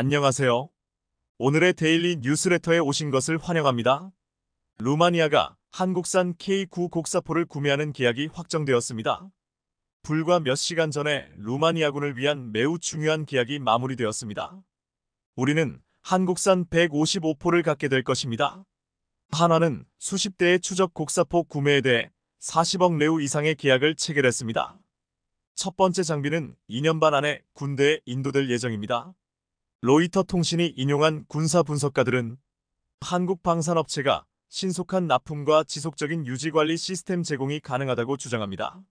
안녕하세요. 오늘의 데일리 뉴스레터에 오신 것을 환영합니다. 루마니아가 한국산 K9 곡사포를 구매하는 계약이 확정되었습니다. 불과 몇 시간 전에 루마니아군을 위한 매우 중요한 계약이 마무리되었습니다. 우리는 한국산 155포를 갖게 될 것입니다. 한화는 수십 대의 추적 곡사포 구매에 대해 40억 레우 이상의 계약을 체결했습니다. 첫 번째 장비는 2년 반 안에 군대에 인도될 예정입니다. 로이터 통신이 인용한 군사 분석가들은 한국 방산업체가 신속한 납품과 지속적인 유지관리 시스템 제공이 가능하다고 주장합니다.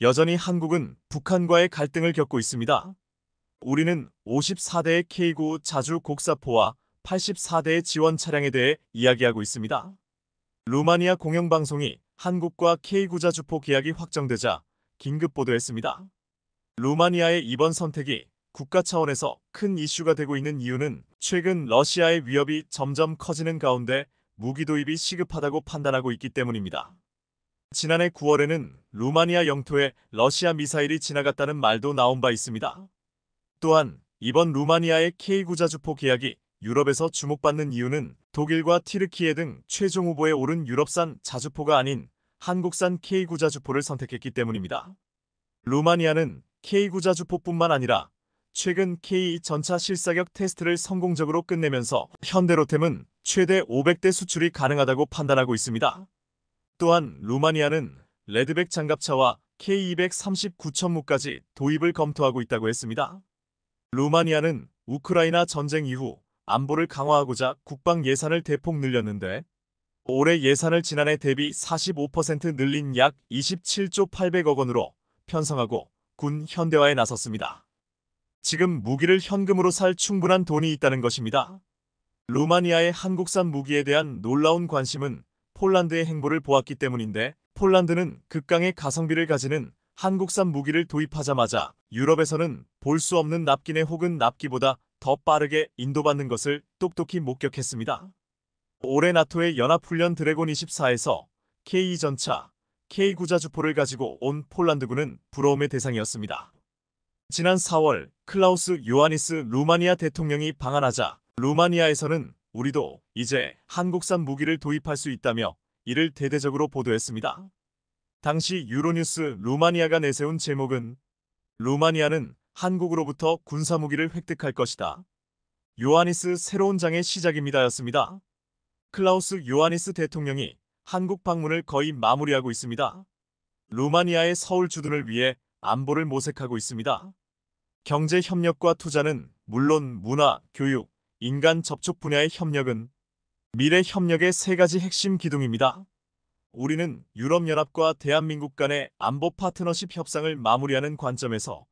여전히 한국은 북한과의 갈등을 겪고 있습니다. 우리는 54대의 K9 자주 곡사포와 84대의 지원 차량에 대해 이야기하고 있습니다. 루마니아 공영방송이 한국과 K9 자주포 계약이 확정되자 긴급 보도했습니다. 루마니아의 이번 선택이 국가 차원에서 큰 이슈가 되고 있는 이유는 최근 러시아의 위협이 점점 커지는 가운데 무기 도입이 시급하다고 판단하고 있기 때문입니다. 지난해 9월에는 루마니아 영토에 러시아 미사일이 지나갔다는 말도 나온 바 있습니다. 또한 이번 루마니아의 K9자 주포 계약이 유럽에서 주목받는 이유는 독일과 티르키에등 최종 후보에 오른 유럽산 자주포가 아닌 한국산 K9 자주포를 선택했기 때문입니다. 루마니아는 K9 자주포뿐만 아니라 최근 K2전차 실사격 테스트를 성공적으로 끝내면서 현대로템은 최대 500대 수출이 가능하다고 판단하고 있습니다. 또한 루마니아는 레드백 장갑차와 K239천무까지 도입을 검토하고 있다고 했습니다. 루마니아는 우크라이나 전쟁 이후 안보를 강화하고자 국방 예산을 대폭 늘렸는데 올해 예산을 지난해 대비 45% 늘린 약 27조 800억 원으로 편성하고 군 현대화에 나섰습니다. 지금 무기를 현금으로 살 충분한 돈이 있다는 것입니다. 루마니아의 한국산 무기에 대한 놀라운 관심은 폴란드의 행보를 보았기 때문인데 폴란드는 극강의 가성비를 가지는 한국산 무기를 도입하자마자 유럽에서는 볼 수 없는 납기네 혹은 납기보다 더 빠르게 인도받는 것을 똑똑히 목격했습니다. 올해 나토의 연합훈련 드래곤 24에서 K2전차, K9자주포를 가지고 온 폴란드군은 부러움의 대상이었습니다. 지난 4월 클라우스 요하니스 루마니아 대통령이 방한하자 루마니아에서는 우리도 이제 한국산 무기를 도입할 수 있다며 이를 대대적으로 보도했습니다. 당시 유로뉴스 루마니아가 내세운 제목은 루마니아는 한국으로부터 군사무기를 획득할 것이다. 요하니스 새로운 장의 시작입니다였습니다. 클라우스 요하니스 대통령이 한국 방문을 거의 마무리하고 있습니다. 루마니아의 서울 주둔을 위해 안보를 모색하고 있습니다. 경제 협력과 투자는 물론 문화, 교육, 인간 접촉 분야의 협력은 미래 협력의 세 가지 핵심 기둥입니다. 우리는 유럽연합과 대한민국 간의 안보 파트너십 협상을 마무리하는 관점에서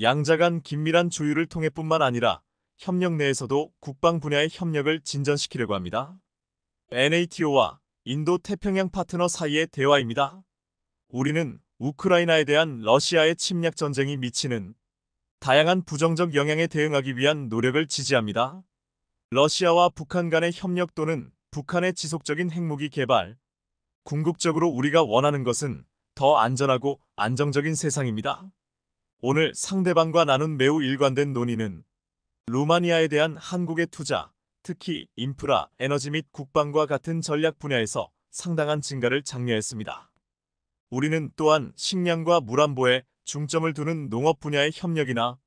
양자 간 긴밀한 조율을 통해 뿐만 아니라 협력 내에서도 국방 분야의 협력을 진전시키려고 합니다. NATO와 인도 태평양 파트너 사이의 대화입니다. 우리는 우크라이나에 대한 러시아의 침략 전쟁이 미치는 다양한 부정적 영향에 대응하기 위한 노력을 지지합니다. 러시아와 북한 간의 협력 또는 북한의 지속적인 핵무기 개발. 궁극적으로 우리가 원하는 것은 더 안전하고 안정적인 세상입니다. 오늘 상대방과 나눈 매우 일관된 논의는 루마니아에 대한 한국의 투자, 특히 인프라, 에너지 및 국방과 같은 전략 분야에서 상당한 증가를 장려했습니다. 우리는 또한 식량과 물안보에 중점을 두는 농업 분야의 협력이나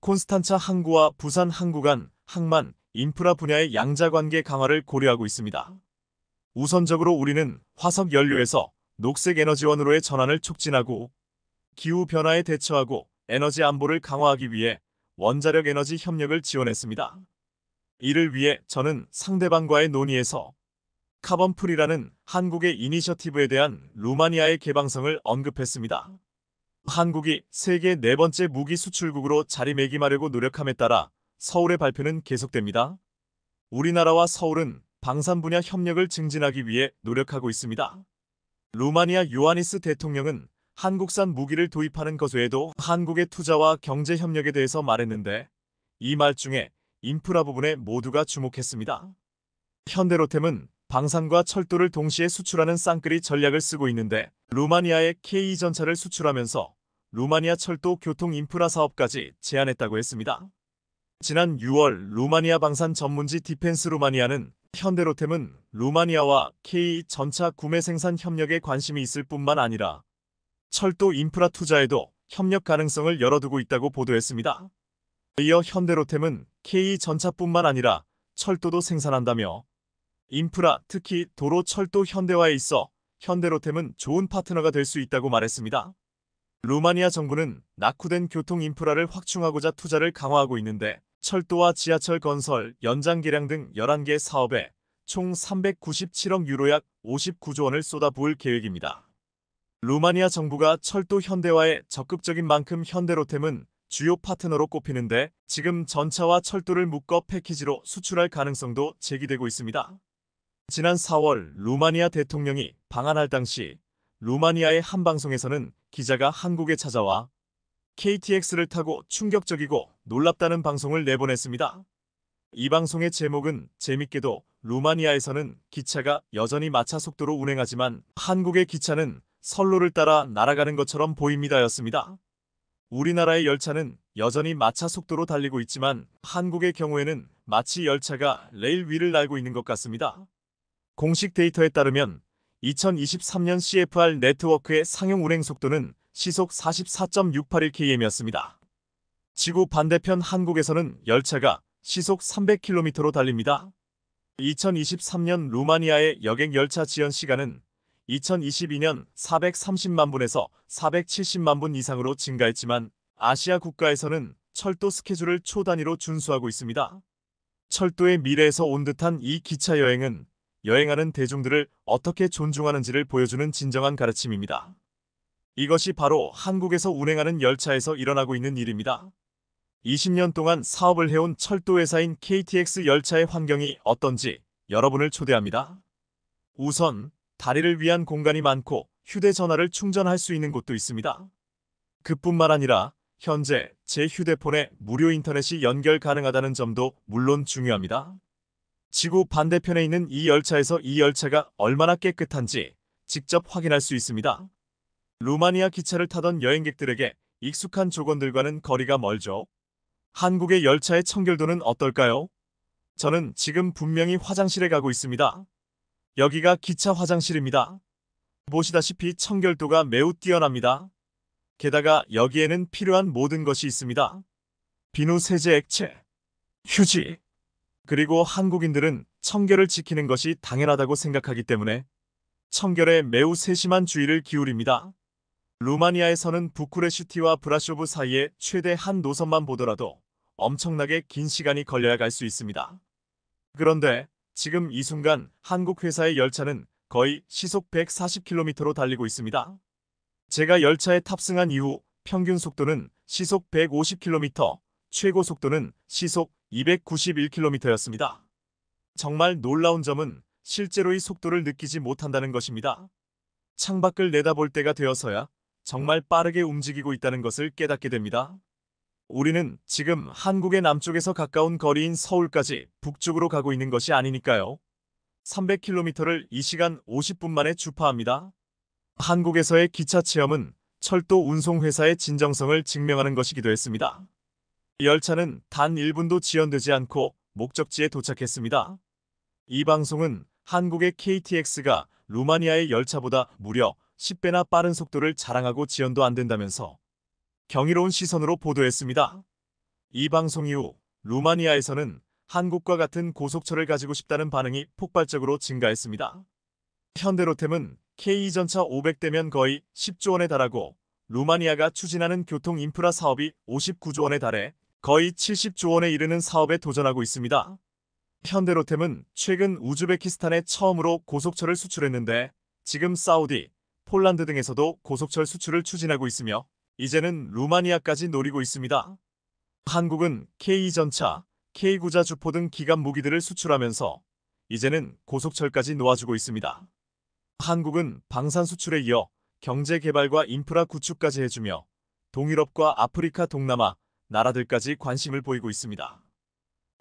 콘스탄차 항구와 부산 항구 간 항만, 인프라 분야의 양자관계 강화를 고려하고 있습니다. 우선적으로 우리는 화석 연료에서 녹색 에너지원으로의 전환을 촉진하고 기후변화에 대처하고 에너지 안보를 강화하기 위해 원자력 에너지 협력을 지원했습니다. 이를 위해 저는 상대방과의 논의에서 카번풀이라는 한국의 이니셔티브에 대한 루마니아의 개방성을 언급했습니다. 한국이 세계 네 번째 무기 수출국으로 자리매김하려고 노력함에 따라 서울의 발표는 계속됩니다. 우리나라와 서울은 방산 분야 협력을 증진하기 위해 노력하고 있습니다. 루마니아 요하니스 대통령은 한국산 무기를 도입하는 것 외에도 한국의 투자와 경제 협력에 대해서 말했는데 이 말 중에 인프라 부분에 모두가 주목했습니다. 현대로템은 방산과 철도를 동시에 수출하는 쌍끌이 전략을 쓰고 있는데 루마니아의 K2전차를 수출하면서 루마니아 철도 교통 인프라 사업까지 제안했다고 했습니다. 지난 6월 루마니아 방산 전문지 디펜스 루마니아는 현대로템은 루마니아와 K2전차 구매 생산 협력에 관심이 있을 뿐만 아니라 철도 인프라 투자에도 협력 가능성을 열어두고 있다고 보도했습니다. 이어 현대로템은 K2전차뿐만 아니라 철도도 생산한다며 인프라, 특히 도로 철도 현대화에 있어 현대로템은 좋은 파트너가 될 수 있다고 말했습니다. 루마니아 정부는 낙후된 교통 인프라를 확충하고자 투자를 강화하고 있는데 철도와 지하철 건설, 연장개량 등 11개 사업에 총 397억 유로 약 59조 원을 쏟아부을 계획입니다. 루마니아 정부가 철도 현대화에 적극적인 만큼 현대로템은 주요 파트너로 꼽히는데 지금 전차와 철도를 묶어 패키지로 수출할 가능성도 제기되고 있습니다. 지난 4월 루마니아 대통령이 방한할 당시 루마니아의 한 방송에서는 기자가 한국에 찾아와 KTX를 타고 충격적이고 놀랍다는 방송을 내보냈습니다. 이 방송의 제목은 재밌게도 루마니아에서는 기차가 여전히 마차 속도로 운행하지만 한국의 기차는 선로를 따라 날아가는 것처럼 보입니다였습니다. 우리나라의 열차는 여전히 마차 속도로 달리고 있지만 한국의 경우에는 마치 열차가 레일 위를 날고 있는 것 같습니다. 공식 데이터에 따르면 2023년 CFR 네트워크의 상용 운행 속도는 시속 4 4 6 8 k m 이었습니다 지구 반대편 한국에서는 열차가 시속 300km로 달립니다. 2023년 루마니아의 여객 열차 지연 시간은 2022년 430만 분에서 470만 분 이상으로 증가했지만 아시아 국가에서는 철도 스케줄을 초단위로 준수하고 있습니다. 철도의 미래에서 온 듯한 이 기차 여행은 여행하는 대중들을 어떻게 존중하는지를 보여주는 진정한 가르침입니다. 이것이 바로 한국에서 운행하는 열차에서 일어나고 있는 일입니다. 20년 동안 사업을 해온 철도회사인 KTX 열차의 환경이 어떤지 여러분을 초대합니다. 우선 다리를 위한 공간이 많고 휴대전화를 충전할 수 있는 곳도 있습니다. 그뿐만 아니라 현재 제 휴대폰에 무료 인터넷이 연결 가능하다는 점도 물론 중요합니다. 지구 반대편에 있는 이 열차에서 이 열차가 얼마나 깨끗한지 직접 확인할 수 있습니다. 루마니아 기차를 타던 여행객들에게 익숙한 조건들과는 거리가 멀죠. 한국의 열차의 청결도는 어떨까요? 저는 지금 분명히 화장실에 가고 있습니다. 여기가 기차 화장실입니다. 보시다시피 청결도가 매우 뛰어납니다. 게다가 여기에는 필요한 모든 것이 있습니다. 비누 세제 액체, 휴지, 그리고 한국인들은 청결을 지키는 것이 당연하다고 생각하기 때문에 청결에 매우 세심한 주의를 기울입니다. 루마니아에서는 부쿠레슈티와 브라쇼브 사이에 최대 한 노선만 보더라도 엄청나게 긴 시간이 걸려야 갈 수 있습니다. 그런데 지금 이 순간 한국 회사의 열차는 거의 시속 140km로 달리고 있습니다. 제가 열차에 탑승한 이후 평균 속도는 시속 150km, 최고 속도는 시속 291km였습니다. 정말 놀라운 점은 실제로의 속도를 느끼지 못한다는 것입니다. 창밖을 내다볼 때가 되어서야 정말 빠르게 움직이고 있다는 것을 깨닫게 됩니다. 우리는 지금 한국의 남쪽에서 가까운 거리인 서울까지 북쪽으로 가고 있는 것이 아니니까요. 300km를 2시간 50분 만에 주파합니다. 한국에서의 기차 체험은 철도 운송회사의 진정성을 증명하는 것이기도 했습니다. 열차는 단 1분도 지연되지 않고 목적지에 도착했습니다. 이 방송은 한국의 KTX가 루마니아의 열차보다 무려 10배나 빠른 속도를 자랑하고 지연도 안 된다면서 경이로운 시선으로 보도했습니다. 이 방송 이후 루마니아에서는 한국과 같은 고속철을 가지고 싶다는 반응이 폭발적으로 증가했습니다. 현대로템은 K2전차 500대면 거의 10조 원에 달하고 루마니아가 추진하는 교통 인프라 사업이 59조 원에 달해 거의 70조 원에 이르는 사업에 도전하고 있습니다. 현대로템은 최근 우즈베키스탄에 처음으로 고속철을 수출했는데 지금 사우디, 폴란드 등에서도 고속철 수출을 추진하고 있으며 이제는 루마니아까지 노리고 있습니다. 한국은 K2전차, K9자 주포 등 기간 무기들을 수출하면서 이제는 고속철까지 놓아주고 있습니다. 한국은 방산 수출에 이어 경제 개발과 인프라 구축까지 해주며 동유럽과 아프리카 동남아, 나라들까지 관심을 보이고 있습니다.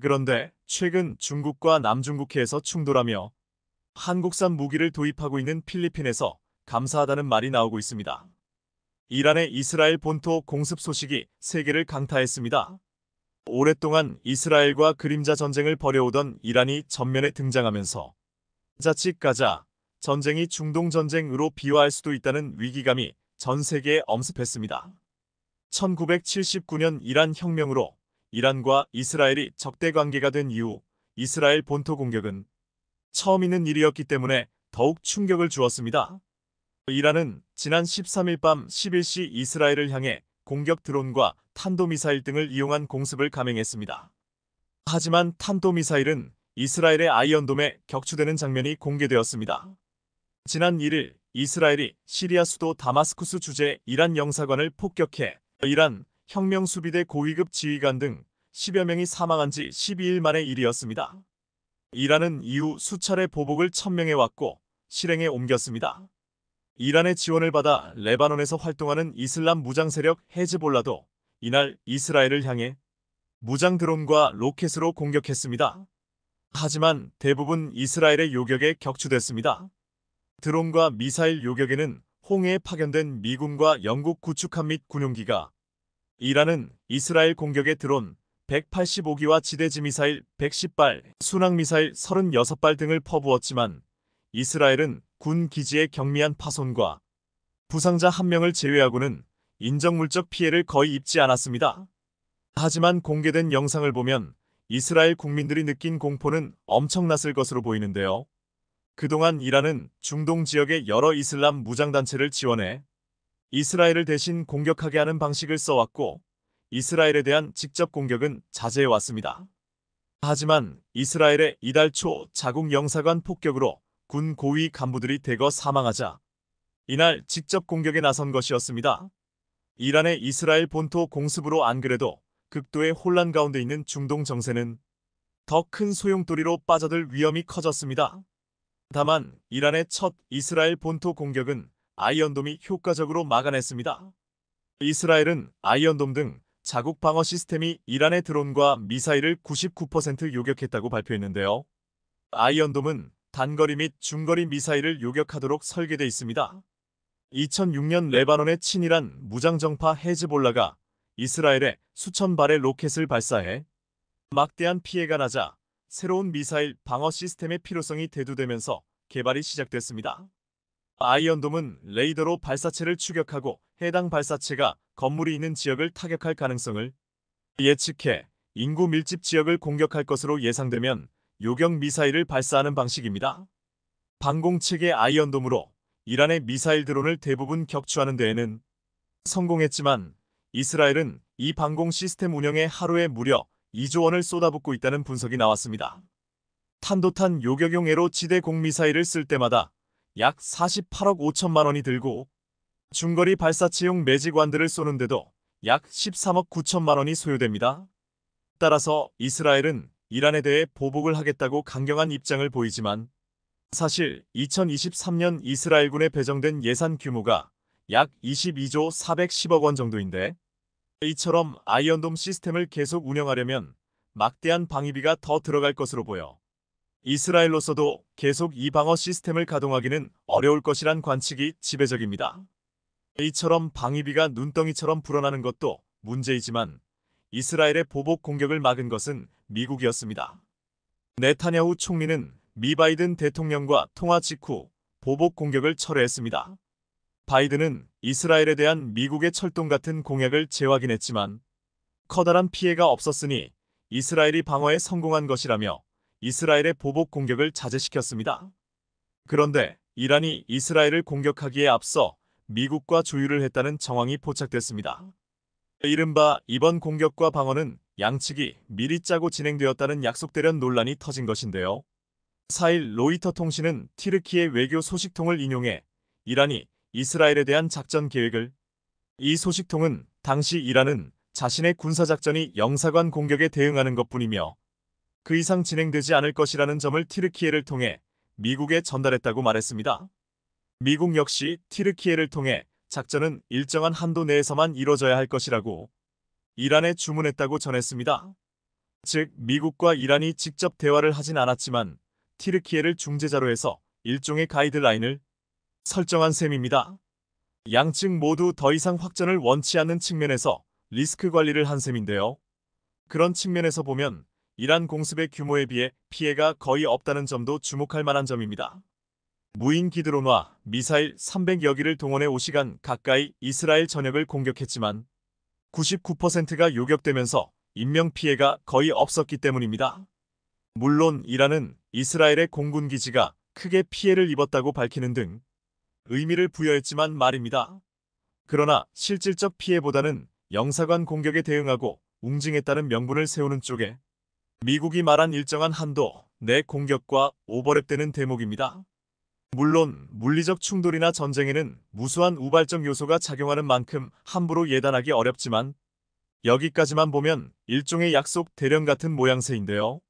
그런데 최근 중국과 남중국해에서 충돌하며 한국산 무기를 도입하고 있는 필리핀에서 감사하다는 말이 나오고 있습니다. 이란의 이스라엘 본토 공습 소식이 세계를 강타했습니다. 오랫동안 이스라엘과 그림자 전쟁을 벌여오던 이란이 전면에 등장하면서 자칫 가자 전쟁이 중동 전쟁으로 비화할 수도 있다는 위기감이 전 세계에 엄습했습니다. 1979년 이란 혁명으로 이란과 이스라엘이 적대 관계가 된 이후 이스라엘 본토 공격은 처음 있는 일이었기 때문에 더욱 충격을 주었습니다. 이란은 지난 13일 밤 11시 이스라엘을 향해 공격 드론과 탄도미사일 등을 이용한 공습을 감행했습니다. 하지만 탄도미사일은 이스라엘의 아이언돔에 격추되는 장면이 공개되었습니다. 지난 1일 이스라엘이 시리아 수도 다마스쿠스 주재 이란 영사관을 폭격해 이란 혁명수비대 고위급 지휘관 등 10여 명이 사망한 지 12일 만의 일이었습니다. 이란은 이후 수차례 보복을 천명해 왔고 실행에 옮겼습니다. 이란의 지원을 받아 레바논에서 활동하는 이슬람 무장세력 헤즈볼라도 이날 이스라엘을 향해 무장 드론과 로켓으로 공격했습니다. 하지만 대부분 이스라엘의 요격에 격추됐습니다. 드론과 미사일 요격에는 홍해에 파견된 미군과 영국 구축함 및 군용기가 이란은 이스라엘 공격에 들어온 185기와 지대지 미사일 110발, 순항미사일 36발 등을 퍼부었지만 이스라엘은 군 기지의 경미한 파손과 부상자 한 명을 제외하고는 인정물적 피해를 거의 입지 않았습니다. 하지만 공개된 영상을 보면 이스라엘 국민들이 느낀 공포는 엄청났을 것으로 보이는데요. 그동안 이란은 중동 지역의 여러 이슬람 무장단체를 지원해 이스라엘을 대신 공격하게 하는 방식을 써왔고 이스라엘에 대한 직접 공격은 자제해왔습니다. 하지만 이스라엘의 이달 초 자국 영사관 폭격으로 군 고위 간부들이 대거 사망하자 이날 직접 공격에 나선 것이었습니다. 이란의 이스라엘 본토 공습으로 안 그래도 극도의 혼란 가운데 있는 중동 정세는 더 큰 소용돌이로 빠져들 위험이 커졌습니다. 다만 이란의 첫 이스라엘 본토 공격은 아이언돔이 효과적으로 막아냈습니다. 이스라엘은 아이언돔 등 자국 방어 시스템이 이란의 드론과 미사일을 99% 요격했다고 발표했는데요. 아이언돔은 단거리 및 중거리 미사일을 요격하도록 설계돼 있습니다. 2006년 레바논의 친이란 무장정파 헤즈볼라가 이스라엘에 수천 발의 로켓을 발사해 막대한 피해가 나자 새로운 미사일 방어 시스템의 필요성이 대두되면서 개발이 시작됐습니다. 아이언돔은 레이더로 발사체를 추격하고 해당 발사체가 건물이 있는 지역을 타격할 가능성을 예측해 인구 밀집 지역을 공격할 것으로 예상되면 요격 미사일을 발사하는 방식입니다. 방공체계 아이언돔으로 이란의 미사일 드론을 대부분 격추하는 데에는 성공했지만 이스라엘은 이 방공 시스템 운영에 하루에 무려 2조 원을 쏟아붓고 있다는 분석이 나왔습니다. 탄도탄 요격용 해로 지대 공미사일을 쓸 때마다 약 48억 5천만 원이 들고 중거리 발사체용 매직완들을 쏘는데도 약 13억 9천만 원이 소요됩니다. 따라서 이스라엘은 이란에 대해 보복을 하겠다고 강경한 입장을 보이지만 사실 2023년 이스라엘군에 배정된 예산 규모가 약 22조 410억 원 정도인데 이처럼 아이언돔 시스템을 계속 운영하려면 막대한 방위비가 더 들어갈 것으로 보여 이스라엘로서도 계속 이 방어 시스템을 가동하기는 어려울 것이란 관측이 지배적입니다. 이처럼 방위비가 눈덩이처럼 불어나는 것도 문제이지만 이스라엘의 보복 공격을 막은 것은 미국이었습니다. 네타냐후 총리는 미 바이든 대통령과 통화 직후 보복 공격을 철회했습니다. 바이든은 이스라엘에 대한 미국의 철동 같은 공약을 재확인했지만 커다란 피해가 없었으니 이스라엘이 방어에 성공한 것이라며 이스라엘의 보복 공격을 자제시켰습니다. 그런데 이란이 이스라엘을 공격하기에 앞서 미국과 조율을 했다는 정황이 포착됐습니다. 이른바 이번 공격과 방어는 양측이 미리 짜고 진행되었다는 약속대련 논란이 터진 것인데요. 4일 로이터 통신은 티르키의 외교 소식통을 인용해 이란이 이스라엘에 대한 작전 계획을 이 소식통은 당시 이란은 자신의 군사작전이 영사관 공격에 대응하는 것뿐이며 그 이상 진행되지 않을 것이라는 점을 티르키에를 통해 미국에 전달했다고 말했습니다. 미국 역시 티르키에를 통해 작전은 일정한 한도 내에서만 이뤄져야 할 것이라고 이란에 주문했다고 전했습니다. 즉 미국과 이란이 직접 대화를 하진 않았지만 티르키에를 중재자로 해서 일종의 가이드라인을 설정한 셈입니다. 양측 모두 더 이상 확전을 원치 않는 측면에서 리스크 관리를 한 셈인데요. 그런 측면에서 보면 이란 공습의 규모에 비해 피해가 거의 없다는 점도 주목할 만한 점입니다. 무인기 드론과 미사일 300여 기를 동원해 5시간 가까이 이스라엘 전역을 공격했지만 99%가 요격되면서 인명피해가 거의 없었기 때문입니다. 물론 이란은 이스라엘의 공군기지가 크게 피해를 입었다고 밝히는 등 의미를 부여했지만 말입니다. 그러나 실질적 피해보다는 영사관 공격에 대응하고 웅징했다는 명분을 세우는 쪽에 미국이 말한 일정한 한도 내 공격과 오버랩되는 대목입니다. 물론 물리적 충돌이나 전쟁에는 무수한 우발적 요소가 작용하는 만큼 함부로 예단하기 어렵지만 여기까지만 보면 일종의 약속 대령 같은 모양새인데요.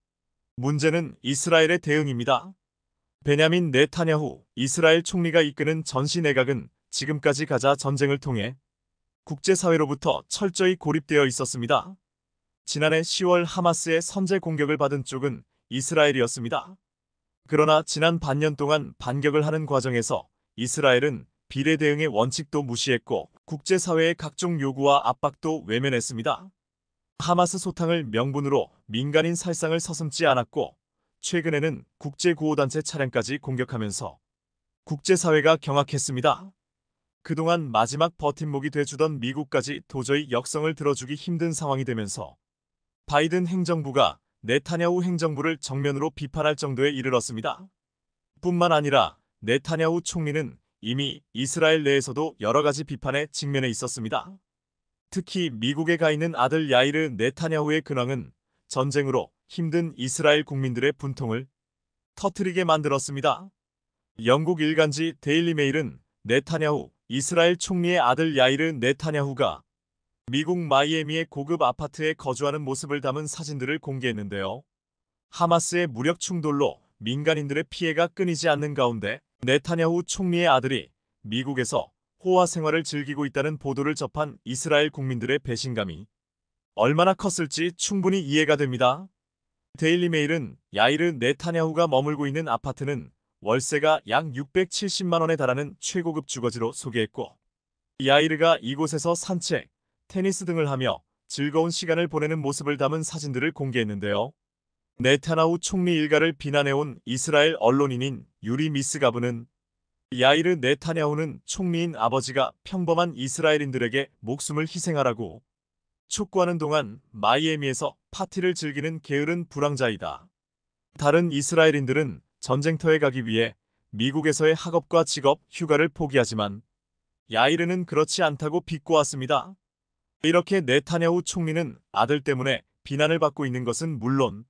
문제는 이스라엘의 대응입니다. 베냐민 네타냐후 이스라엘 총리가 이끄는 전시 내각은 지금까지 가자 전쟁을 통해 국제사회로부터 철저히 고립되어 있었습니다. 지난해 10월 하마스의 선제 공격을 받은 쪽은 이스라엘이었습니다. 그러나 지난 반년 동안 반격을 하는 과정에서 이스라엘은 비례 대응의 원칙도 무시했고 국제사회의 각종 요구와 압박도 외면했습니다. 하마스 소탕을 명분으로 민간인 살상을 서슴지 않았고 최근에는 국제구호단체 차량까지 공격하면서 국제사회가 경악했습니다. 그동안 마지막 버팀목이 돼주던 미국까지 도저히 역성을 들어주기 힘든 상황이 되면서 바이든 행정부가 네타냐후 행정부를 정면으로 비판할 정도에 이르렀습니다. 뿐만 아니라 네타냐후 총리는 이미 이스라엘 내에서도 여러가지 비판에 직면해 있었습니다. 특히 미국에 가 있는 아들 야이르 네타냐후의 근황은 전쟁으로 힘든 이스라엘 국민들의 분통을 터뜨리게 만들었습니다. 영국 일간지 데일리메일은 네타냐후 이스라엘 총리의 아들 야이르 네타냐후가 미국 마이애미의 고급 아파트에 거주하는 모습을 담은 사진들을 공개했는데요. 하마스의 무력 충돌로 민간인들의 피해가 끊이지 않는 가운데 네타냐후 총리의 아들이 미국에서 호화 생활을 즐기고 있다는 보도를 접한 이스라엘 국민들의 배신감이 얼마나 컸을지 충분히 이해가 됩니다. 데일리메일은 야이르 네타냐후가 머물고 있는 아파트는 월세가 약 670만원에 달하는 최고급 주거지로 소개했고 야이르가 이곳에서 산책, 테니스 등을 하며 즐거운 시간을 보내는 모습을 담은 사진들을 공개했는데요. 네타나후 총리 일가를 비난해온 이스라엘 언론인인 유리 미스가브는 야이르 네타냐후는 총리인 아버지가 평범한 이스라엘인들에게 목숨을 희생하라고 축구하는 동안 마이애미에서 파티를 즐기는 게으른 불황자이다. 다른 이스라엘인들은 전쟁터에 가기 위해 미국에서의 학업과 직업, 휴가를 포기하지만 야이르는 그렇지 않다고 비꼬았습니다. 이렇게 네타냐후 총리는 아들 때문에 비난을 받고 있는 것은 물론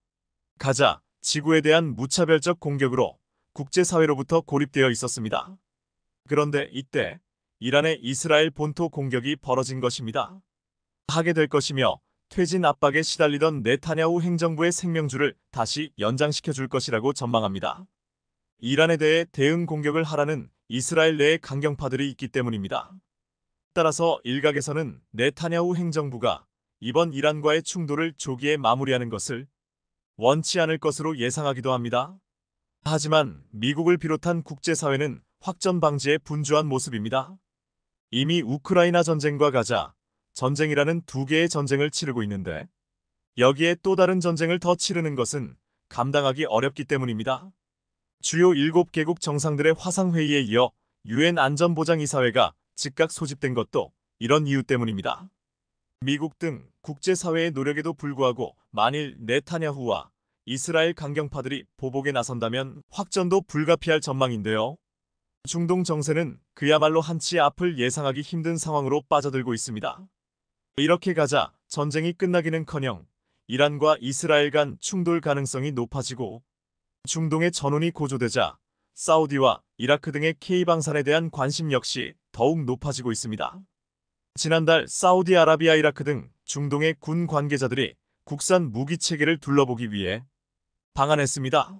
가자, 지구에 대한 무차별적 공격으로 국제사회로부터 고립되어 있었습니다. 그런데 이때 이란의 이스라엘 본토 공격이 벌어진 것입니다. 하게 될 것이며 퇴진 압박에 시달리던 네타냐후 행정부의 생명줄을 다시 연장시켜 줄 것이라고 전망합니다. 이란에 대해 대응 공격을 하라는 이스라엘 내의 강경파들이 있기 때문입니다. 따라서 일각에서는 네타냐후 행정부가 이번 이란과의 충돌을 조기에 마무리하는 것을 원치 않을 것으로 예상하기도 합니다. 하지만 미국을 비롯한 국제사회는 확전 방지에 분주한 모습입니다. 이미 우크라이나 전쟁과 가자, 전쟁이라는 두 개의 전쟁을 치르고 있는데 여기에 또 다른 전쟁을 더 치르는 것은 감당하기 어렵기 때문입니다. 주요 7개국 정상들의 화상회의에 이어 유엔 안전보장이사회가 즉각 소집된 것도 이런 이유 때문입니다. 미국 등 국제사회의 노력에도 불구하고 만일 네타냐후와 이스라엘 강경파들이 보복에 나선다면 확전도 불가피할 전망인데요. 중동 정세는 그야말로 한치 앞을 예상하기 힘든 상황으로 빠져들고 있습니다. 이렇게 가자 전쟁이 끝나기는커녕 이란과 이스라엘 간 충돌 가능성이 높아지고 중동의 전원이 고조되자 사우디와 이라크 등의 K방산에 대한 관심 역시 더욱 높아지고 있습니다. 지난달 사우디아라비아 이라크 등 중동의 군 관계자들이 국산 무기 체계를 둘러보기 위해 방한했습니다.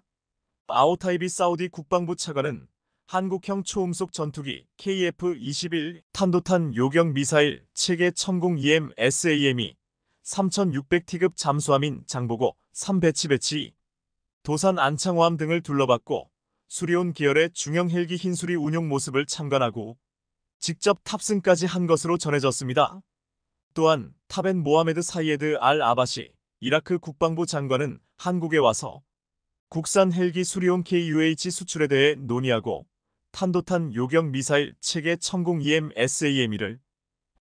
아오타이비 사우디 국방부 차관은 한국형 초음속 전투기 KF-21 탄도탄 요격 미사일 체계 1 0 0 2 m s a m 이 3600T급 잠수함인 장보고 3배치 배치 도산 안창호함 등을 둘러봤고 수리온 계열의 중형 헬기 흰수리 운용 모습을 참관하고 직접 탑승까지 한 것으로 전해졌습니다. 또한 타벤 모하메드 사이에드 알 아바시 이라크 국방부 장관은 한국에 와서 국산 헬기 수리온 KUH 수출에 대해 논의하고 탄도탄 요격 미사일 체계 천공 EM-SAM이를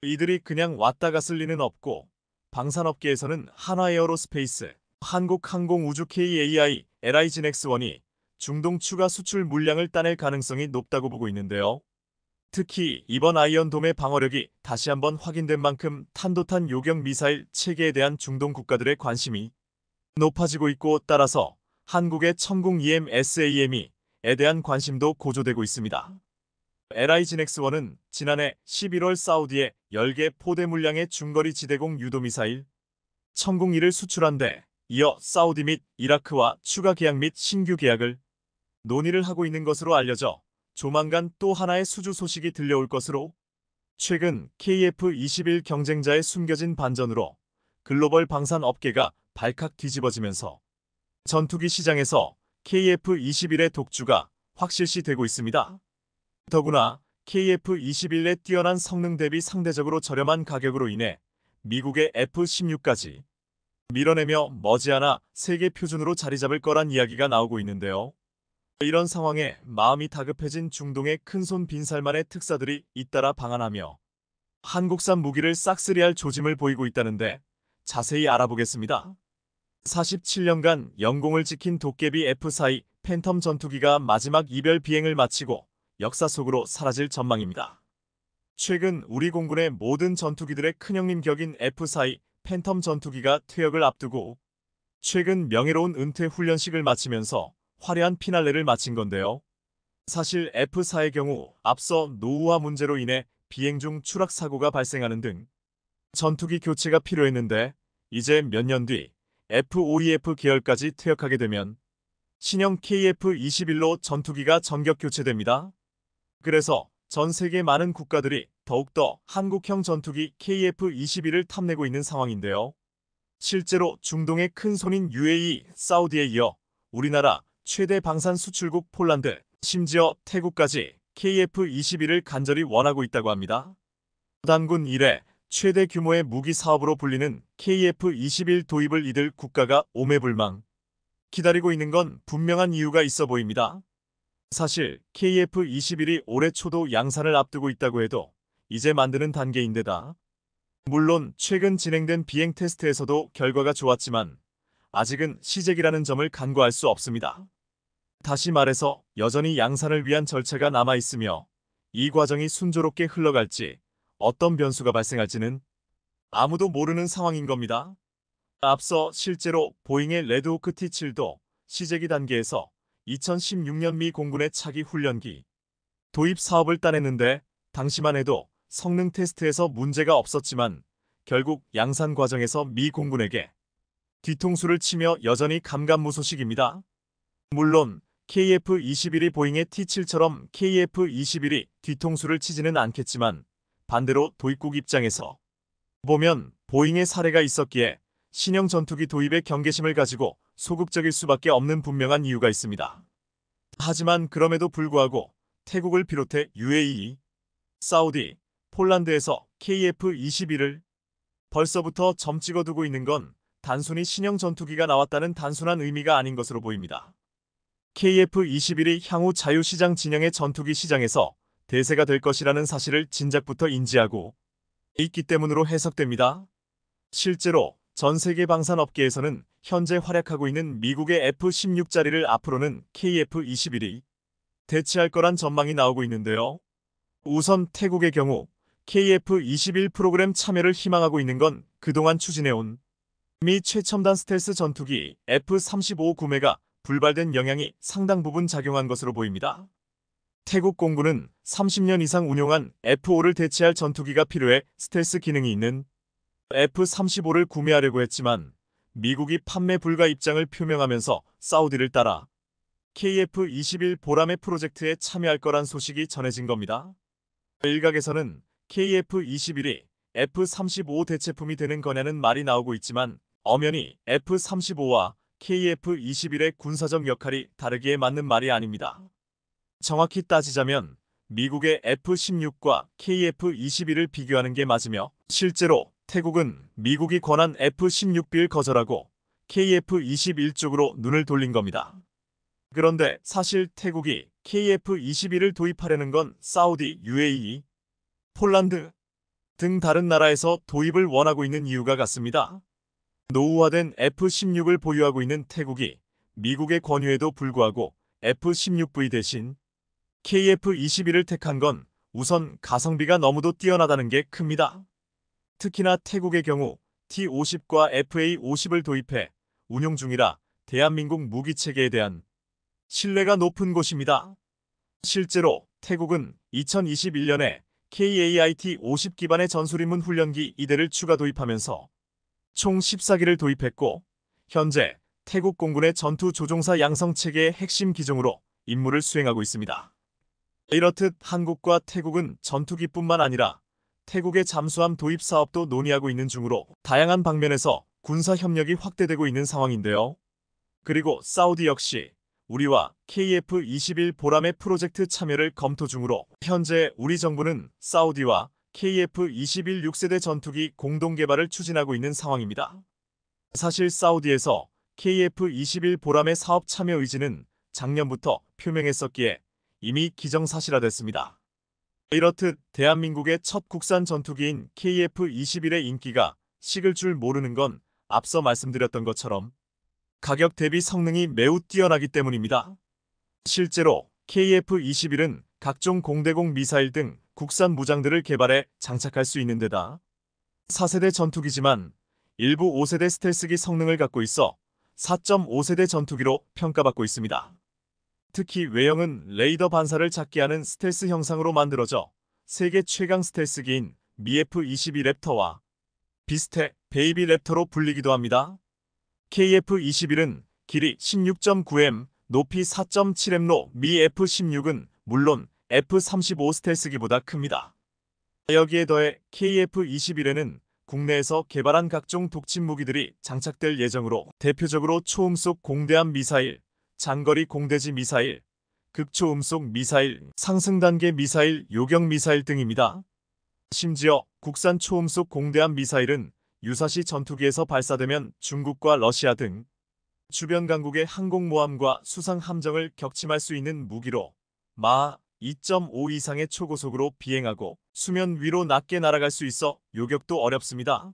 이들이 그냥 왔다 갔을 리는 없고 방산업계에서는 한화에어로스페이스, 한국항공우주 KAI, l i g n x 1이 중동 추가 수출 물량을 따낼 가능성이 높다고 보고 있는데요. 특히 이번 아이언돔의 방어력이 다시 한번 확인된 만큼 탄도탄 요격 미사일 체계에 대한 중동 국가들의 관심이 높아지고 있고 따라서 한국의 천궁 EM-SAM이 에 대한 관심도 고조되고 있습니다. LI 진엑스1은 지난해 11월 사우디에 10개 포대 물량의 중거리 지대공 유도미사일 1 0 0 1을 수출한 데 이어 사우디 및 이라크와 추가 계약 및 신규 계약을 논의를 하고 있는 것으로 알려져 조만간 또 하나의 수주 소식이 들려올 것으로 최근 KF-21 경쟁자의 숨겨진 반전으로 글로벌 방산 업계가 발칵 뒤집어지면서 전투기 시장에서 KF-21의 독주가 확실시 되고 있습니다. 더구나 KF-21의 뛰어난 성능 대비 상대적으로 저렴한 가격으로 인해 미국의 F-16까지 밀어내며 머지않아 세계 표준으로 자리 잡을 거란 이야기가 나오고 있는데요. 이런 상황에 마음이 다급해진 중동의 큰손 빈살만의 특사들이 잇따라 방한하며 한국산 무기를 싹쓸이할 조짐을 보이고 있다는데 자세히 알아보겠습니다. 47년간 영공을 지킨 도깨비 F4이 팬텀 전투기가 마지막 이별 비행을 마치고 역사 속으로 사라질 전망입니다. 최근 우리 공군의 모든 전투기들의 큰형님 격인 F4이 팬텀 전투기가 퇴역을 앞두고 최근 명예로운 은퇴 훈련식을 마치면서 화려한 피날레를 마친 건데요. 사실 F4의 경우 앞서 노후화 문제로 인해 비행 중 추락 사고가 발생하는 등 전투기 교체가 필요했는데 이제 몇년뒤 FOEF 계열까지 퇴역하게 되면 신형 KF-21로 전투기가 전격 교체됩니다. 그래서 전 세계 많은 국가들이 더욱더 한국형 전투기 KF-21을 탐내고 있는 상황인데요. 실제로 중동의 큰 손인 UAE, 사우디에 이어 우리나라 최대 방산 수출국 폴란드, 심지어 태국까지 KF-21을 간절히 원하고 있다고 합니다. 단군 이래 최대 규모의 무기 사업으로 불리는 KF-21 도입을 이들 국가가 오매불망. 기다리고 있는 건 분명한 이유가 있어 보입니다. 사실 KF-21이 올해 초도 양산을 앞두고 있다고 해도 이제 만드는 단계인데다. 물론 최근 진행된 비행 테스트에서도 결과가 좋았지만 아직은 시작이라는 점을 간과할 수 없습니다. 다시 말해서 여전히 양산을 위한 절차가 남아있으며 이 과정이 순조롭게 흘러갈지 어떤 변수가 발생할지는 아무도 모르는 상황인 겁니다. 앞서 실제로 보잉의 레드호크 T7도 시제기 단계에서 2016년 미 공군의 차기 훈련기 도입 사업을 따냈는데 당시만 해도 성능 테스트에서 문제가 없었지만 결국 양산 과정에서 미 공군에게 뒤통수를 치며 여전히 감감무소식입니다. 물론 KF-21이 보잉의 T7처럼 KF-21이 뒤통수를 치지는 않겠지만 반대로 도입국 입장에서 보면 보잉의 사례가 있었기에 신형 전투기 도입에 경계심을 가지고 소극적일 수밖에 없는 분명한 이유가 있습니다. 하지만 그럼에도 불구하고 태국을 비롯해 UAE, 사우디, 폴란드에서 KF-21을 벌써부터 점 찍어두고 있는 건 단순히 신형 전투기가 나왔다는 단순한 의미가 아닌 것으로 보입니다. KF-21이 향후 자유시장 진영의 전투기 시장에서 대세가 될 것이라는 사실을 진작부터 인지하고 있기 때문으로 해석됩니다. 실제로 전 세계 방산업계에서는 현재 활약하고 있는 미국의 F-16 자리를 앞으로는 KF-21이 대체할 거란 전망이 나오고 있는데요. 우선 태국의 경우 KF-21 프로그램 참여를 희망하고 있는 건 그동안 추진해온 미 최첨단 스텔스 전투기 F-35 구매가 불발된 영향이 상당 부분 작용한 것으로 보입니다. 태국 공군은 30년 이상 운용한 F-5를 대체할 전투기가 필요해 스텔스 기능이 있는 F-35를 구매하려고 했지만 미국이 판매 불가 입장을 표명하면서 사우디를 따라 KF-21 보람의 프로젝트에 참여할 거란 소식이 전해진 겁니다. 일각에서는 KF-21이 F-35 대체품이 되는 거냐는 말이 나오고 있지만 엄연히 F-35와 KF-21의 군사적 역할이 다르기에 맞는 말이 아닙니다. 정확히 따지자면 미국의 F-16과 k f 2 1을 비교하는 게 맞으며 실제로 태국은 미국이 권한 F-16B를 거절하고 KF-21 쪽으로 눈을 돌린 겁니다. 그런데 사실 태국이 k f 2 1을 도입하려는 건 사우디, UAE, 폴란드 등 다른 나라에서 도입을 원하고 있는 이유가 같습니다. 노후화된 F-16을 보유하고 있는 태국이 미국의 권유에도 불구하고 F-16V 대신 k f 2 1을 택한 건 우선 가성비가 너무도 뛰어나다는 게 큽니다. 특히나 태국의 경우 T-50과 FA-50을 도입해 운용 중이라 대한민국 무기체계에 대한 신뢰가 높은 곳입니다. 실제로 태국은 2021년에 KAIT 50 기반의 전술인문 훈련기 2대를 추가 도입하면서 총 14기를 도입했고 현재 태국 공군의 전투 조종사 양성 체계의 핵심 기종으로 임무를 수행하고 있습니다. 이렇듯 한국과 태국은 전투기뿐만 아니라 태국의 잠수함 도입 사업도 논의하고 있는 중으로 다양한 방면에서 군사 협력이 확대되고 있는 상황인데요. 그리고 사우디 역시 우리와 KF-21 보람의 프로젝트 참여를 검토 중으로 현재 우리 정부는 사우디와 KF-21 6세대 전투기 공동 개발을 추진하고 있는 상황입니다. 사실 사우디에서 KF-21 보람의 사업 참여 의지는 작년부터 표명했었기에 이미 기정사실화됐습니다. 이렇듯 대한민국의 첫 국산 전투기인 KF-21의 인기가 식을 줄 모르는 건 앞서 말씀드렸던 것처럼 가격 대비 성능이 매우 뛰어나기 때문입니다. 실제로 KF-21은 각종 공대공 미사일 등 국산 무장들을 개발해 장착할 수 있는 데다 4세대 전투기지만 일부 5세대 스텔스기 성능을 갖고 있어 4.5세대 전투기로 평가받고 있습니다. 특히 외형은 레이더 반사를 찾게 하는 스텔스 형상으로 만들어져 세계 최강 스텔스기인 미F-22 랩터와 비슷해 베이비 랩터로 불리기도 합니다. KF-21은 길이 16.9m, 높이 4.7m로 미 F-16은 물론 F-35 스텔스기보다 큽니다. 여기에 더해 KF-21에는 국내에서 개발한 각종 독침 무기들이 장착될 예정으로 대표적으로 초음속 공대함 미사일, 장거리 공대지 미사일, 극초음속 미사일, 상승단계 미사일, 요격 미사일 등입니다. 심지어 국산 초음속 공대함 미사일은 유사시 전투기에서 발사되면 중국과 러시아 등 주변 강국의 항공모함과 수상 함정을 격침할 수 있는 무기로 마 2.5 이상의 초고속으로 비행하고 수면 위로 낮게 날아갈 수 있어 요격도 어렵습니다.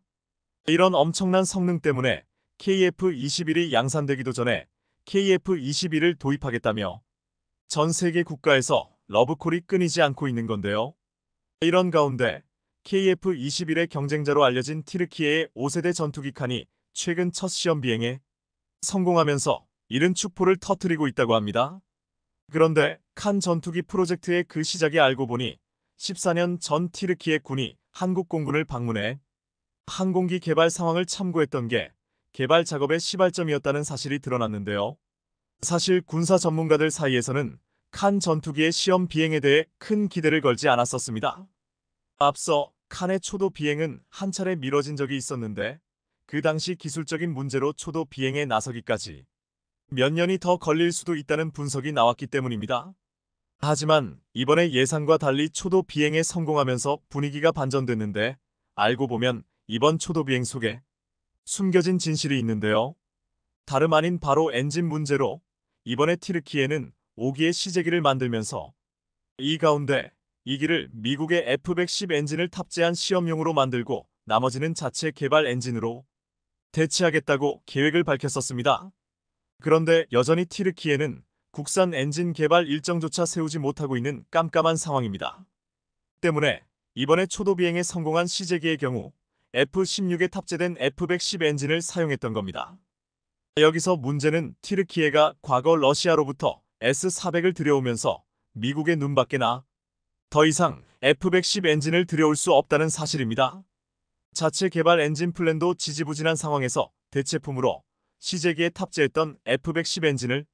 이런 엄청난 성능 때문에 KF-21이 양산되기도 전에 KF-21을 도입하겠다며 전 세계 국가에서 러브콜이 끊이지 않고 있는 건데요. 이런 가운데 KF-21의 경쟁자로 알려진 티르키예의 5세대 전투기 칸이 최근 첫 시험 비행에 성공하면서 이른 축포를 터뜨리고 있다고 합니다. 그런데 칸 전투기 프로젝트의 그 시작이 알고 보니 14년 전 티르키의 군이 한국 공군을 방문해 항공기 개발 상황을 참고했던 게 개발 작업의 시발점이었다는 사실이 드러났는데요. 사실 군사 전문가들 사이에서는 칸 전투기의 시험 비행에 대해 큰 기대를 걸지 않았었습니다. 앞서 칸의 초도 비행은 한 차례 미뤄진 적이 있었는데 그 당시 기술적인 문제로 초도 비행에 나서기까지 몇 년이 더 걸릴 수도 있다는 분석이 나왔기 때문입니다. 하지만 이번에 예상과 달리 초도 비행에 성공하면서 분위기가 반전됐는데 알고 보면 이번 초도 비행 속에 숨겨진 진실이 있는데요. 다름 아닌 바로 엔진 문제로 이번에 티르키에는 5기의 시제기를 만들면서 이 가운데 2기를 미국의 F-110 엔진을 탑재한 시험용으로 만들고 나머지는 자체 개발 엔진으로 대체하겠다고 계획을 밝혔었습니다. 그런데 여전히 티르키에는 국산 엔진 개발 일정조차 세우지 못하고 있는 깜깜한 상황입니다. 때문에 이번에 초도 비행에 성공한 시제기의 경우 F-16에 탑재된 F-110 엔진을 사용했던 겁니다. 여기서 문제는 티르키에가 과거 러시아로부터 S-400을 들여오면서 미국의 눈밖에나 더 이상 F-110 엔진을 들여올 수 없다는 사실입니다. 자체 개발 엔진 플랜도 지지부진한 상황에서 대체품으로 시제기에 탑재했던 F-110 엔진을